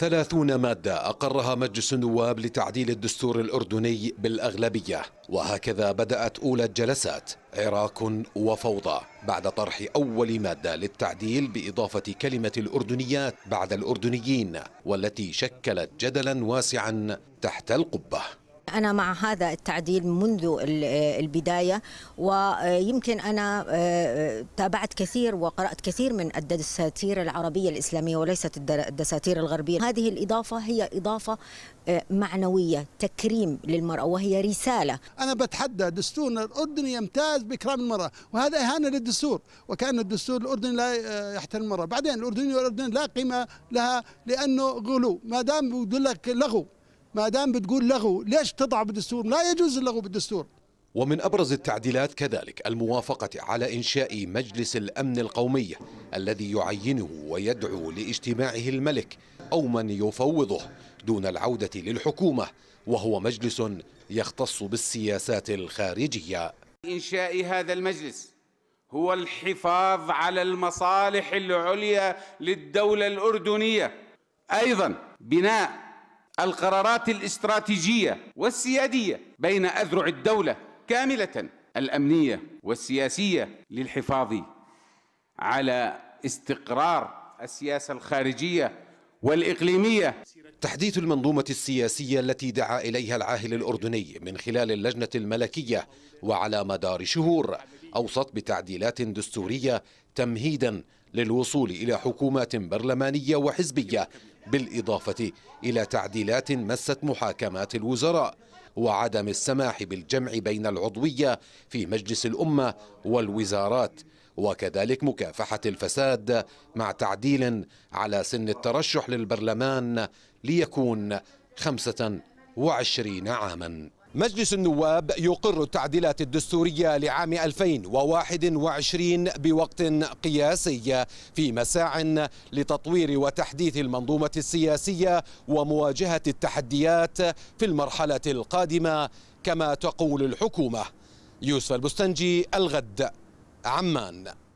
ثلاثون مادة أقرها مجلس النواب لتعديل الدستور الأردني بالأغلبية وهكذا بدأت أولى الجلسات عراق وفوضى بعد طرح أول مادة للتعديل بإضافة كلمة الأردنيات بعد الأردنيين والتي شكلت جدلا واسعا تحت القبة أنا مع هذا التعديل منذ آه، البداية ويمكن أنا آه، آه، تابعت كثير وقرأت كثير من الدساتير العربية الإسلامية وليست الدساتير الغربية هذه الإضافة هي إضافة معنوية تكريم للمرأة وهي رسالة أنا بتحدى دستورنا الأردني يمتاز بإكرام المرأة وهذا إهانة للدستور وكان الدستور الأردني لا يحترم المرأة بعدين الأردني والأردن لا قيمة لها لأنه غلو ما دام بيقول لك لغو ما دام بتقول لغو ليش تضع بالدستور لا يجوز اللغو بالدستور ومن أبرز التعديلات كذلك الموافقة على إنشاء مجلس الأمن القومي الذي يعينه ويدعو لاجتماعه الملك أو من يفوضه دون العودة للحكومة وهو مجلس يختص بالسياسات الخارجية إنشاء هذا المجلس هو الحفاظ على المصالح العليا للدولة الأردنية أيضا بناء القرارات الاستراتيجية والسيادية بين أذرع الدولة كاملة الأمنية والسياسية للحفاظ على استقرار السياسة الخارجية والإقليمية تحديث المنظومة السياسية التي دعا إليها العاهل الأردني من خلال اللجنة الملكية وعلى مدار شهور أوصت بتعديلات دستورية تمهيدا للوصول إلى حكومات برلمانية وحزبية بالإضافة إلى تعديلات مست محاكمات الوزراء وعدم السماح بالجمع بين العضوية في مجلس الأمة والوزارات وكذلك مكافحة الفساد مع تعديل على سن الترشح للبرلمان ليكون 25 عاماً مجلس النواب يقر التعديلات الدستورية لعام 2021 بوقت قياسي في مساع لتطوير وتحديث المنظومة السياسية ومواجهة التحديات في المرحلة القادمة كما تقول الحكومة يوسف البستنجي الغد عمان